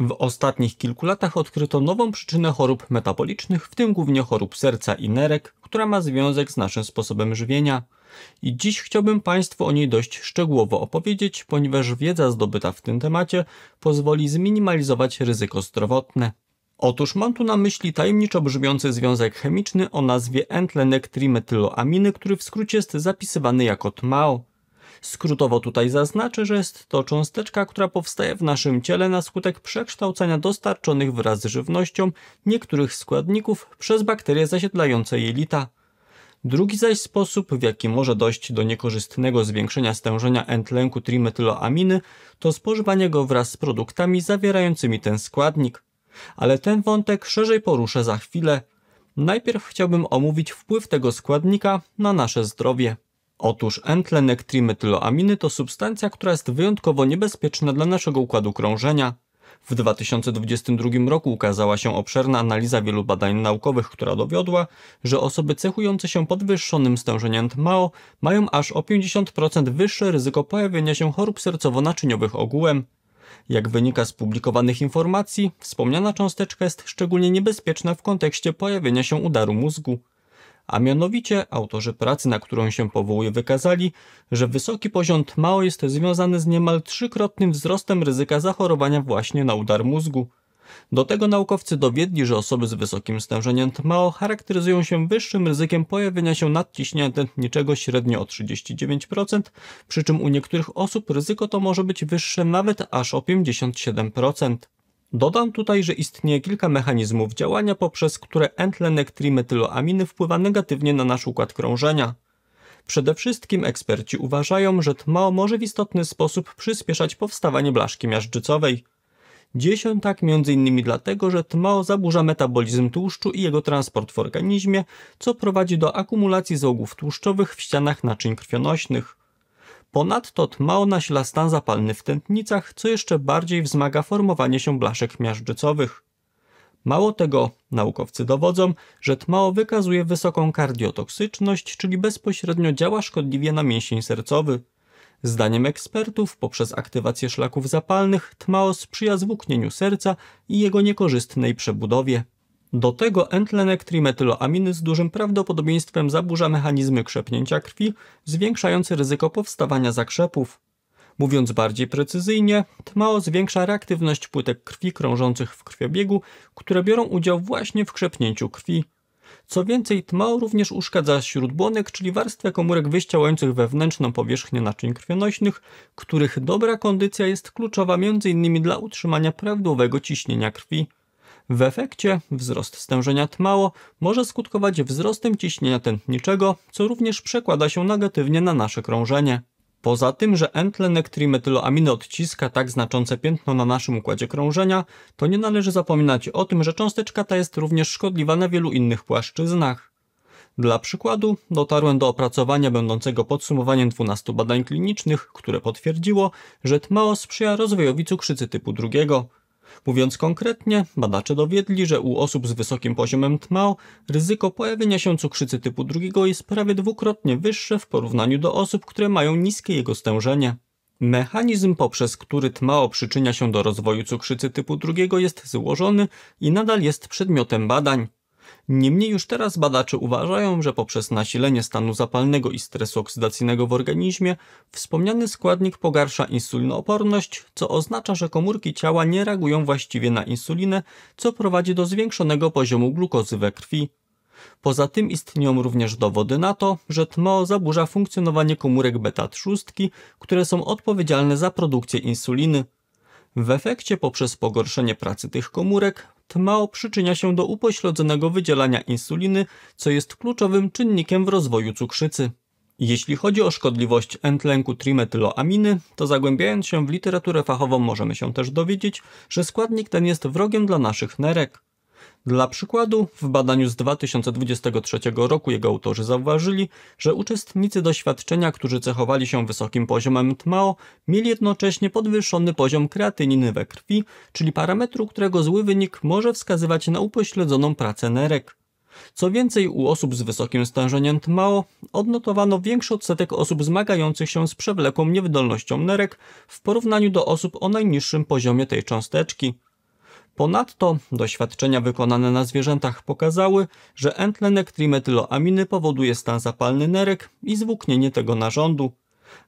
W ostatnich kilku latach odkryto nową przyczynę chorób metabolicznych, w tym głównie chorób serca i nerek, która ma związek z naszym sposobem żywienia. I dziś chciałbym Państwu o niej dość szczegółowo opowiedzieć, ponieważ wiedza zdobyta w tym temacie pozwoli zminimalizować ryzyko zdrowotne. Otóż mam tu na myśli tajemniczo brzmiący związek chemiczny o nazwie entlenek trimetyloaminy, który w skrócie jest zapisywany jako TMAO. Skrótowo tutaj zaznaczę, że jest to cząsteczka, która powstaje w naszym ciele na skutek przekształcania dostarczonych wraz z żywnością niektórych składników przez bakterie zasiedlające jelita. Drugi zaś sposób, w jaki może dojść do niekorzystnego zwiększenia stężenia n tlenku trimetyloaminy, to spożywanie go wraz z produktami zawierającymi ten składnik. Ale ten wątek szerzej poruszę za chwilę. Najpierw chciałbym omówić wpływ tego składnika na nasze zdrowie. Otóż n to substancja, która jest wyjątkowo niebezpieczna dla naszego układu krążenia. W 2022 roku ukazała się obszerna analiza wielu badań naukowych, która dowiodła, że osoby cechujące się podwyższonym stężeniem TMAO mają aż o 50% wyższe ryzyko pojawienia się chorób sercowo-naczyniowych ogółem. Jak wynika z publikowanych informacji, wspomniana cząsteczka jest szczególnie niebezpieczna w kontekście pojawienia się udaru mózgu a mianowicie autorzy pracy, na którą się powołuje, wykazali, że wysoki poziom TMAO jest związany z niemal trzykrotnym wzrostem ryzyka zachorowania właśnie na udar mózgu. Do tego naukowcy dowiedli, że osoby z wysokim stężeniem TMAO charakteryzują się wyższym ryzykiem pojawienia się nadciśnienia tętniczego średnio o 39%, przy czym u niektórych osób ryzyko to może być wyższe nawet aż o 57%. Dodam tutaj, że istnieje kilka mechanizmów działania, poprzez które entlenek trimetyloaminy wpływa negatywnie na nasz układ krążenia. Przede wszystkim eksperci uważają, że tmao może w istotny sposób przyspieszać powstawanie blaszki miażdżycowej. Dzieje się tak m.in. dlatego, że tmao zaburza metabolizm tłuszczu i jego transport w organizmie, co prowadzi do akumulacji załogów tłuszczowych w ścianach naczyń krwionośnych. Ponadto tma nasila stan zapalny w tętnicach, co jeszcze bardziej wzmaga formowanie się blaszek miażdżycowych. Mało tego, naukowcy dowodzą, że tmao wykazuje wysoką kardiotoksyczność, czyli bezpośrednio działa szkodliwie na mięsień sercowy. Zdaniem ekspertów, poprzez aktywację szlaków zapalnych tmao sprzyja zwłóknieniu serca i jego niekorzystnej przebudowie. Do tego entlenek trimetyloaminy z dużym prawdopodobieństwem zaburza mechanizmy krzepnięcia krwi, zwiększający ryzyko powstawania zakrzepów. Mówiąc bardziej precyzyjnie, TMAO zwiększa reaktywność płytek krwi krążących w krwiobiegu, które biorą udział właśnie w krzepnięciu krwi. Co więcej, TMAO również uszkadza śródbłonek, czyli warstwę komórek wyściełających wewnętrzną powierzchnię naczyń krwionośnych, których dobra kondycja jest kluczowa m.in. dla utrzymania prawidłowego ciśnienia krwi. W efekcie wzrost stężenia tmało może skutkować wzrostem ciśnienia tętniczego, co również przekłada się negatywnie na nasze krążenie. Poza tym, że entlenek trimetyloaminy odciska tak znaczące piętno na naszym układzie krążenia, to nie należy zapominać o tym, że cząsteczka ta jest również szkodliwa na wielu innych płaszczyznach. Dla przykładu dotarłem do opracowania będącego podsumowaniem 12 badań klinicznych, które potwierdziło, że tmao sprzyja rozwojowi cukrzycy typu drugiego. Mówiąc konkretnie, badacze dowiedli, że u osób z wysokim poziomem TMAO ryzyko pojawienia się cukrzycy typu drugiego jest prawie dwukrotnie wyższe w porównaniu do osób, które mają niskie jego stężenie. Mechanizm, poprzez który TMAO przyczynia się do rozwoju cukrzycy typu drugiego jest złożony i nadal jest przedmiotem badań. Niemniej już teraz badacze uważają, że poprzez nasilenie stanu zapalnego i stresu oksydacyjnego w organizmie wspomniany składnik pogarsza insulinooporność, co oznacza, że komórki ciała nie reagują właściwie na insulinę, co prowadzi do zwiększonego poziomu glukozy we krwi. Poza tym istnieją również dowody na to, że TMO zaburza funkcjonowanie komórek beta-trzustki, które są odpowiedzialne za produkcję insuliny. W efekcie poprzez pogorszenie pracy tych komórek TMAO przyczynia się do upośledzonego wydzielania insuliny, co jest kluczowym czynnikiem w rozwoju cukrzycy. Jeśli chodzi o szkodliwość N-tlenku trimetyloaminy, to zagłębiając się w literaturę fachową możemy się też dowiedzieć, że składnik ten jest wrogiem dla naszych nerek. Dla przykładu, w badaniu z 2023 roku jego autorzy zauważyli, że uczestnicy doświadczenia, którzy cechowali się wysokim poziomem TMAO, mieli jednocześnie podwyższony poziom kreatyniny we krwi, czyli parametru, którego zły wynik może wskazywać na upośledzoną pracę nerek. Co więcej, u osób z wysokim stężeniem TMAO odnotowano większy odsetek osób zmagających się z przewlekłą niewydolnością nerek w porównaniu do osób o najniższym poziomie tej cząsteczki. Ponadto doświadczenia wykonane na zwierzętach pokazały, że entlenek trimetyloaminy powoduje stan zapalny nerek i zwłóknienie tego narządu.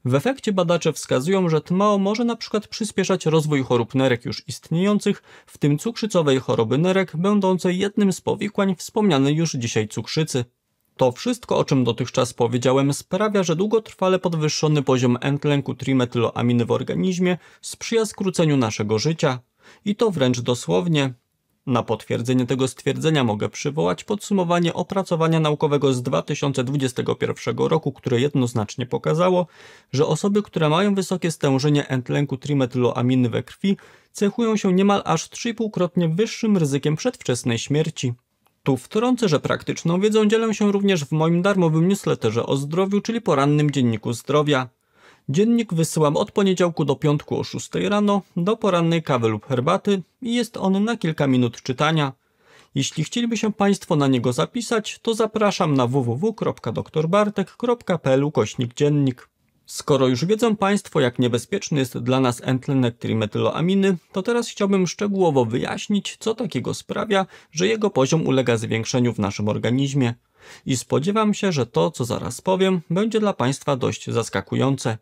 W efekcie badacze wskazują, że tmao może na przykład przyspieszać rozwój chorób nerek już istniejących, w tym cukrzycowej choroby nerek, będącej jednym z powikłań wspomnianej już dzisiaj cukrzycy. To wszystko, o czym dotychczas powiedziałem, sprawia, że długotrwale podwyższony poziom entlenku trimetyloaminy w organizmie sprzyja skróceniu naszego życia, i to wręcz dosłownie. Na potwierdzenie tego stwierdzenia mogę przywołać podsumowanie opracowania naukowego z 2021 roku, które jednoznacznie pokazało, że osoby, które mają wysokie stężenie entlenku trimetyloaminy we krwi, cechują się niemal aż 3,5-krotnie wyższym ryzykiem przedwczesnej śmierci. Tu wtrącę, że praktyczną wiedzą dzielę się również w moim darmowym newsletterze o zdrowiu, czyli porannym dzienniku zdrowia. Dziennik wysyłam od poniedziałku do piątku o 6 rano, do porannej kawy lub herbaty i jest on na kilka minut czytania. Jeśli chcieliby się Państwo na niego zapisać, to zapraszam na www.doktorbartek.pl kośnik dziennik. Skoro już wiedzą Państwo, jak niebezpieczny jest dla nas entlenek trimetyloaminy, to teraz chciałbym szczegółowo wyjaśnić, co takiego sprawia, że jego poziom ulega zwiększeniu w naszym organizmie. I spodziewam się, że to, co zaraz powiem, będzie dla Państwa dość zaskakujące.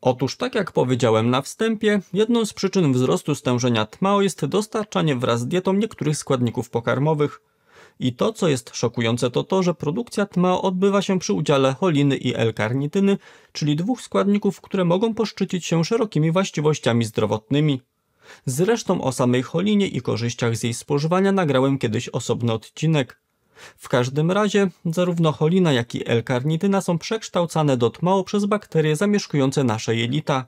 Otóż, tak jak powiedziałem na wstępie, jedną z przyczyn wzrostu stężenia tmao jest dostarczanie wraz z dietą niektórych składników pokarmowych. I to, co jest szokujące, to to, że produkcja tmao odbywa się przy udziale choliny i L-karnityny, czyli dwóch składników, które mogą poszczycić się szerokimi właściwościami zdrowotnymi. Zresztą o samej cholinie i korzyściach z jej spożywania nagrałem kiedyś osobny odcinek. W każdym razie zarówno cholina, jak i L-karnityna są przekształcane do tmału przez bakterie zamieszkujące nasze jelita.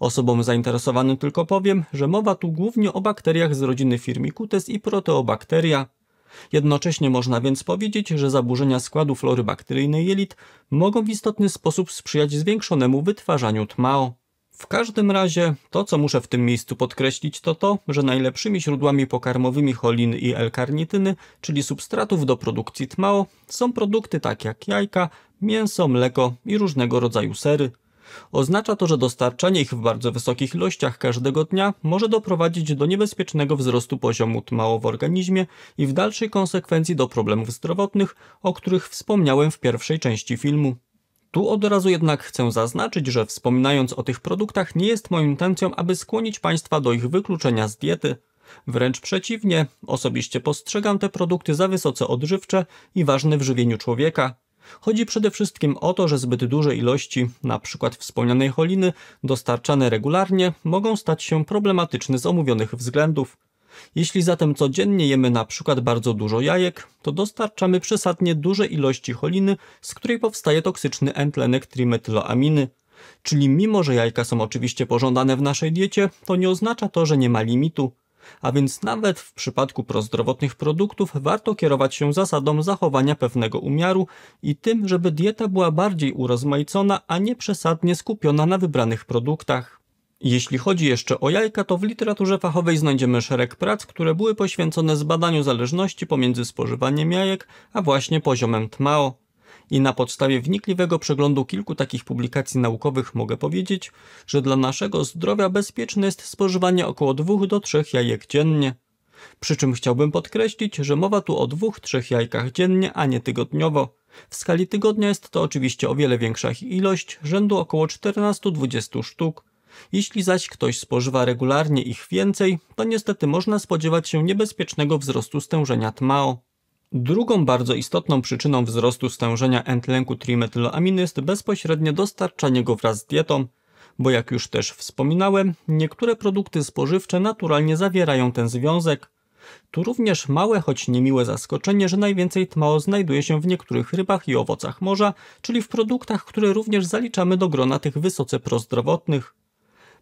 Osobom zainteresowanym tylko powiem, że mowa tu głównie o bakteriach z rodziny Firmicutes i proteobakteria. Jednocześnie można więc powiedzieć, że zaburzenia składu flory bakteryjnej jelit mogą w istotny sposób sprzyjać zwiększonemu wytwarzaniu tmao. W każdym razie to, co muszę w tym miejscu podkreślić, to to, że najlepszymi źródłami pokarmowymi choliny i L-karnityny, czyli substratów do produkcji tmao, są produkty takie jak jajka, mięso, mleko i różnego rodzaju sery. Oznacza to, że dostarczanie ich w bardzo wysokich ilościach każdego dnia może doprowadzić do niebezpiecznego wzrostu poziomu tmao w organizmie i w dalszej konsekwencji do problemów zdrowotnych, o których wspomniałem w pierwszej części filmu. Tu od razu jednak chcę zaznaczyć, że wspominając o tych produktach nie jest moją intencją, aby skłonić Państwa do ich wykluczenia z diety. Wręcz przeciwnie, osobiście postrzegam te produkty za wysoce odżywcze i ważne w żywieniu człowieka. Chodzi przede wszystkim o to, że zbyt duże ilości, np. wspomnianej choliny, dostarczane regularnie, mogą stać się problematyczne z omówionych względów. Jeśli zatem codziennie jemy na przykład, bardzo dużo jajek, to dostarczamy przesadnie duże ilości choliny, z której powstaje toksyczny entlenek trimetyloaminy. Czyli mimo, że jajka są oczywiście pożądane w naszej diecie, to nie oznacza to, że nie ma limitu. A więc nawet w przypadku prozdrowotnych produktów warto kierować się zasadą zachowania pewnego umiaru i tym, żeby dieta była bardziej urozmaicona, a nie przesadnie skupiona na wybranych produktach. Jeśli chodzi jeszcze o jajka, to w literaturze fachowej znajdziemy szereg prac, które były poświęcone zbadaniu zależności pomiędzy spożywaniem jajek, a właśnie poziomem TMAO. I na podstawie wnikliwego przeglądu kilku takich publikacji naukowych mogę powiedzieć, że dla naszego zdrowia bezpieczne jest spożywanie około 2 do 3 jajek dziennie. Przy czym chciałbym podkreślić, że mowa tu o 2-3 jajkach dziennie, a nie tygodniowo. W skali tygodnia jest to oczywiście o wiele większa ich ilość, rzędu około 14-20 sztuk. Jeśli zaś ktoś spożywa regularnie ich więcej, to niestety można spodziewać się niebezpiecznego wzrostu stężenia TMAO. Drugą bardzo istotną przyczyną wzrostu stężenia N-tlenku jest bezpośrednie dostarczanie go wraz z dietą, bo jak już też wspominałem, niektóre produkty spożywcze naturalnie zawierają ten związek. Tu również małe, choć niemiłe zaskoczenie, że najwięcej tmao znajduje się w niektórych rybach i owocach morza, czyli w produktach, które również zaliczamy do grona tych wysoce prozdrowotnych.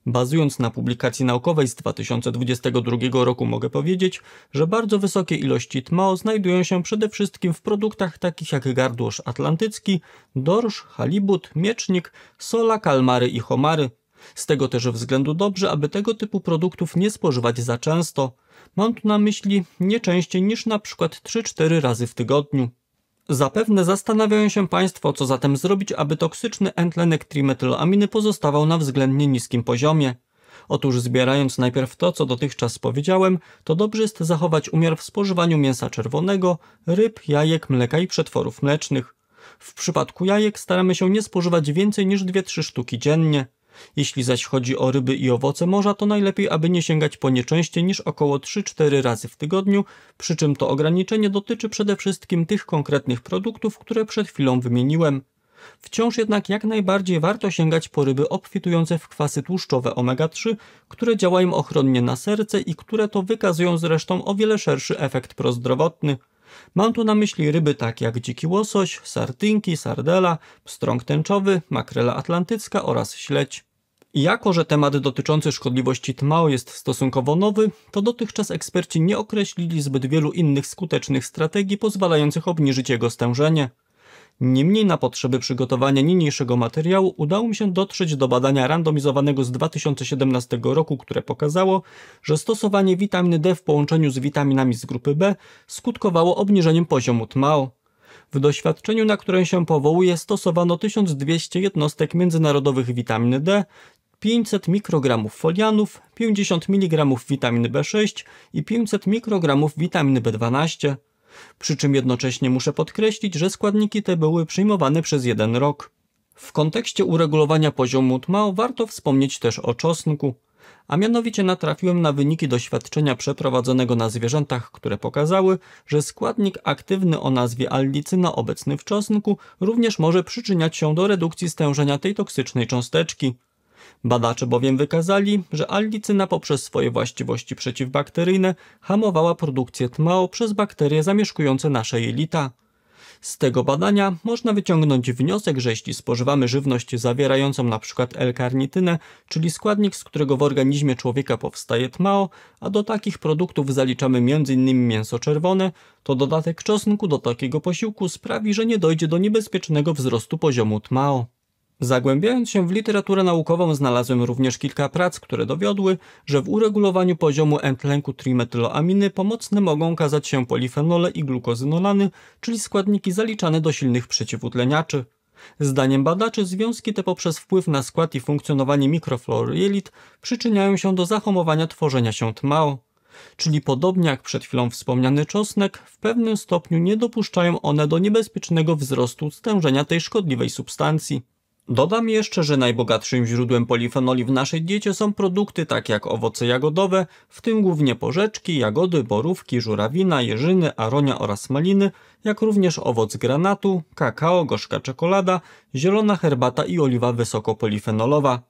Bazując na publikacji naukowej z 2022 roku mogę powiedzieć, że bardzo wysokie ilości tmao znajdują się przede wszystkim w produktach takich jak gardłoż atlantycki, dorsz, halibut, miecznik, sola, kalmary i homary. Z tego też względu dobrze, aby tego typu produktów nie spożywać za często. Mam tu na myśli nie częściej niż na przykład 3-4 razy w tygodniu. Zapewne zastanawiają się Państwo, co zatem zrobić, aby toksyczny entlenek trimetyloaminy pozostawał na względnie niskim poziomie. Otóż zbierając najpierw to, co dotychczas powiedziałem, to dobrze jest zachować umiar w spożywaniu mięsa czerwonego, ryb, jajek, mleka i przetworów mlecznych. W przypadku jajek staramy się nie spożywać więcej niż 2-3 sztuki dziennie. Jeśli zaś chodzi o ryby i owoce morza, to najlepiej, aby nie sięgać po nie częściej niż około 3-4 razy w tygodniu, przy czym to ograniczenie dotyczy przede wszystkim tych konkretnych produktów, które przed chwilą wymieniłem. Wciąż jednak jak najbardziej warto sięgać po ryby obfitujące w kwasy tłuszczowe omega-3, które działają ochronnie na serce i które to wykazują zresztą o wiele szerszy efekt prozdrowotny. Mam tu na myśli ryby takie jak dziki łosoś, sardynki, sardela, pstrąg tęczowy, makrela atlantycka oraz śledź. Jako, że temat dotyczący szkodliwości tmał jest stosunkowo nowy, to dotychczas eksperci nie określili zbyt wielu innych skutecznych strategii pozwalających obniżyć jego stężenie. Niemniej na potrzeby przygotowania niniejszego materiału udało mi się dotrzeć do badania randomizowanego z 2017 roku, które pokazało, że stosowanie witaminy D w połączeniu z witaminami z grupy B skutkowało obniżeniem poziomu tmał. W doświadczeniu, na które się powołuje, stosowano 1200 jednostek międzynarodowych witaminy D, 500 mikrogramów folianów, 50 mg witaminy B6 i 500 mikrogramów witaminy B12. Przy czym jednocześnie muszę podkreślić, że składniki te były przyjmowane przez jeden rok. W kontekście uregulowania poziomu tmao warto wspomnieć też o czosnku. A mianowicie natrafiłem na wyniki doświadczenia przeprowadzonego na zwierzętach, które pokazały, że składnik aktywny o nazwie allicyna obecny w czosnku również może przyczyniać się do redukcji stężenia tej toksycznej cząsteczki. Badacze bowiem wykazali, że allicyna poprzez swoje właściwości przeciwbakteryjne hamowała produkcję tmao przez bakterie zamieszkujące nasze jelita. Z tego badania można wyciągnąć wniosek, że jeśli spożywamy żywność zawierającą np. L-karnitynę, czyli składnik, z którego w organizmie człowieka powstaje tmao, a do takich produktów zaliczamy m.in. mięso czerwone, to dodatek czosnku do takiego posiłku sprawi, że nie dojdzie do niebezpiecznego wzrostu poziomu tmao. Zagłębiając się w literaturę naukową znalazłem również kilka prac, które dowiodły, że w uregulowaniu poziomu N-tlenku trimetyloaminy pomocne mogą okazać się polifenole i glukozynolany, czyli składniki zaliczane do silnych przeciwutleniaczy. Zdaniem badaczy związki te poprzez wpływ na skład i funkcjonowanie mikroflory jelit przyczyniają się do zahamowania tworzenia się tmao. Czyli podobnie jak przed chwilą wspomniany czosnek, w pewnym stopniu nie dopuszczają one do niebezpiecznego wzrostu stężenia tej szkodliwej substancji. Dodam jeszcze, że najbogatszym źródłem polifenoli w naszej diecie są produkty takie jak owoce jagodowe, w tym głównie porzeczki, jagody, borówki, żurawina, jeżyny, aronia oraz maliny, jak również owoc granatu, kakao, gorzka czekolada, zielona herbata i oliwa wysokopolifenolowa.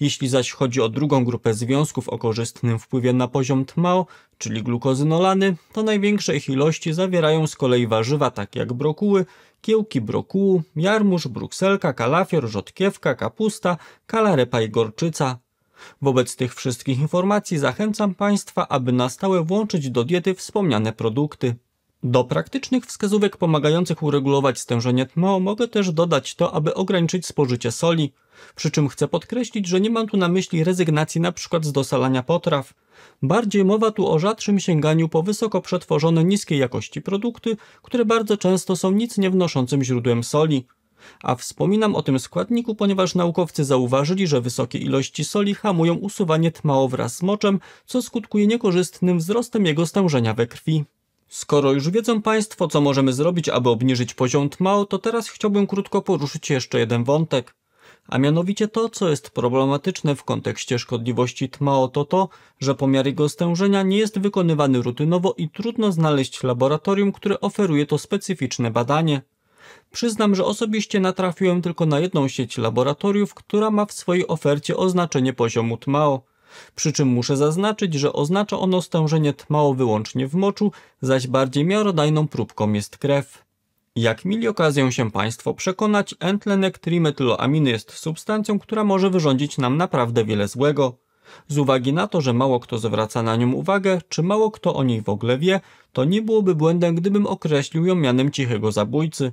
Jeśli zaś chodzi o drugą grupę związków o korzystnym wpływie na poziom tmał, czyli glukozynolany, to największe ich ilości zawierają z kolei warzywa takie jak brokuły, kiełki brokułu, jarmuż, brukselka, kalafior, rzodkiewka, kapusta, kalarepa i gorczyca. Wobec tych wszystkich informacji zachęcam Państwa, aby na stałe włączyć do diety wspomniane produkty. Do praktycznych wskazówek pomagających uregulować stężenie tmo mogę też dodać to, aby ograniczyć spożycie soli, przy czym chcę podkreślić, że nie mam tu na myśli rezygnacji np. z dosalania potraw. Bardziej mowa tu o rzadszym sięganiu po wysoko przetworzone niskiej jakości produkty, które bardzo często są nic nie wnoszącym źródłem soli. A wspominam o tym składniku, ponieważ naukowcy zauważyli, że wysokie ilości soli hamują usuwanie tmao wraz z moczem, co skutkuje niekorzystnym wzrostem jego stężenia we krwi. Skoro już wiedzą Państwo, co możemy zrobić, aby obniżyć poziom tmao, to teraz chciałbym krótko poruszyć jeszcze jeden wątek. A mianowicie to, co jest problematyczne w kontekście szkodliwości tmao, to to, że pomiar jego stężenia nie jest wykonywany rutynowo i trudno znaleźć laboratorium, które oferuje to specyficzne badanie. Przyznam, że osobiście natrafiłem tylko na jedną sieć laboratoriów, która ma w swojej ofercie oznaczenie poziomu tmao. Przy czym muszę zaznaczyć, że oznacza ono stężenie tmało wyłącznie w moczu, zaś bardziej miarodajną próbką jest krew. Jak mieli okazję się Państwo przekonać, entlenek trimetyloaminy jest substancją, która może wyrządzić nam naprawdę wiele złego. Z uwagi na to, że mało kto zwraca na nią uwagę, czy mało kto o niej w ogóle wie, to nie byłoby błędem, gdybym określił ją mianem cichego zabójcy.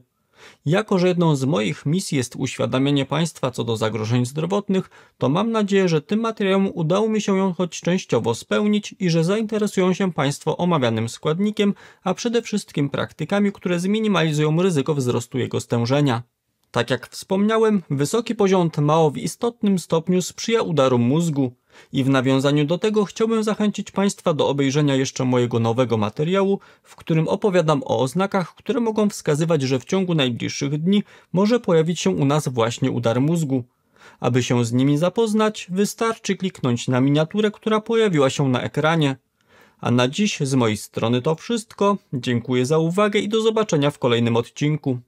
Jako, że jedną z moich misji jest uświadamianie Państwa co do zagrożeń zdrowotnych, to mam nadzieję, że tym materiałem udało mi się ją choć częściowo spełnić i że zainteresują się Państwo omawianym składnikiem, a przede wszystkim praktykami, które zminimalizują ryzyko wzrostu jego stężenia. Tak jak wspomniałem, wysoki poziom tmao w istotnym stopniu sprzyja udarom mózgu. I w nawiązaniu do tego chciałbym zachęcić Państwa do obejrzenia jeszcze mojego nowego materiału, w którym opowiadam o oznakach, które mogą wskazywać, że w ciągu najbliższych dni może pojawić się u nas właśnie udar mózgu. Aby się z nimi zapoznać, wystarczy kliknąć na miniaturę, która pojawiła się na ekranie. A na dziś z mojej strony to wszystko. Dziękuję za uwagę i do zobaczenia w kolejnym odcinku.